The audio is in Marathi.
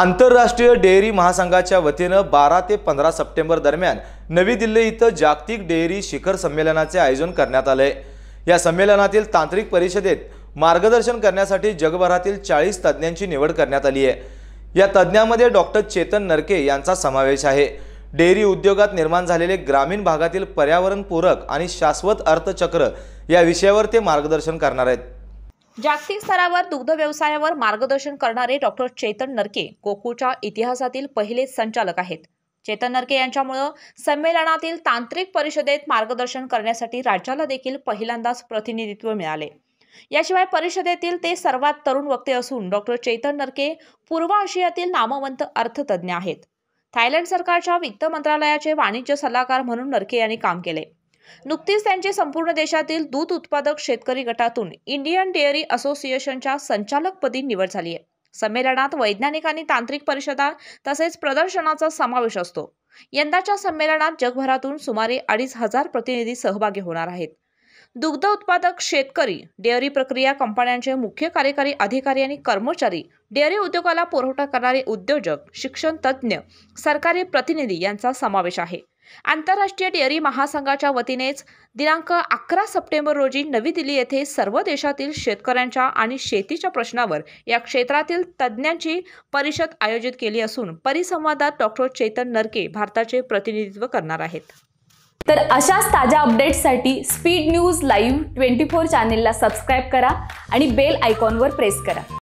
आंतरराष्ट्रीय डेअरी महासंघाच्या वतीनं बारा ते पंधरा सप्टेंबर दरम्यान नवी दिल्ली इथं जागतिक डेअरी शिखर संमेलनाचे आयोजन करण्यात आले या संमेलनातील तांत्रिक परिषदेत मार्गदर्शन करण्यासाठी जगभरातील चाळीस तज्ज्ञांची निवड करण्यात आली आहे या तज्ज्ञांमध्ये डॉक्टर चेतन नरके यांचा समावेश आहे डेअरी उद्योगात निर्माण झालेले ग्रामीण भागातील पर्यावरणपूरक आणि शाश्वत अर्थचक्र या विषयावर ते मार्गदर्शन करणार आहेत जागतिक स्तरावर दुग्ध व्यवसायावर मार्गदर्शन करणारे डॉक्टर चेतन नरके गोकुळच्या इतिहासातील पहिले संचालक आहेत चेतन नरके यांच्यामुळं संमेलनातील तांत्रिक परिषदेत मार्गदर्शन करण्यासाठी राज्याला देखील पहिल्यांदाच प्रतिनिधित्व मिळाले याशिवाय परिषदेतील ते सर्वात तरुण वक्ते असून डॉक्टर चेतन नरके पूर्व आशियातील नामवंत अर्थतज्ज्ञ आहेत थायलंड सरकारच्या वित्त मंत्रालयाचे वाणिज्य सल्लागार म्हणून नरके यांनी काम केले नुकतीच त्यांची संपूर्ण देशातील दूध उत्पादक शेतकरी गटातून इंडियन डेअरी असोसिएशनच्या संचालकपदी निवड झाली आहे संमेलनात वैज्ञानिक आणि तांत्रिक परिषदा तसेच प्रदर्शनाचा समावेश असतो यंदाच्या संमेलनात जगभरातून सुमारे अडीच हजार प्रतिनिधी सहभागी होणार आहेत दुग्ध उत्पादक शेतकरी डेअरी प्रक्रिया कंपन्यांचे मुख्य कार्यकारी अधिकारी आणि कर्मचारी डेअरी उद्योगाला पुरवठा करणारे उद्योजक शिक्षण तज्ज्ञ सरकारी प्रतिनिधी यांचा समावेश आहे आंतरराष्ट्रीय डेअरी महासंघाच्या वतीनेच दिनांक अकरा सप्टेंबर रोजी नवी दिल्ली येथे सर्व देशातील शेतकऱ्यांच्या आणि शेतीच्या प्रश्नावर या क्षेत्रातील तज्ज्ञांची परिषद आयोजित केली असून परिसंवादात डॉक्टर चेतन नरके भारताचे प्रतिनिधित्व करणार आहेत तर अशाच ताज्या अपडेट्ससाठी speed news live twenty four चॅनेलला सबस्क्राईब करा आणि बेल आयकॉनवर प्रेस करा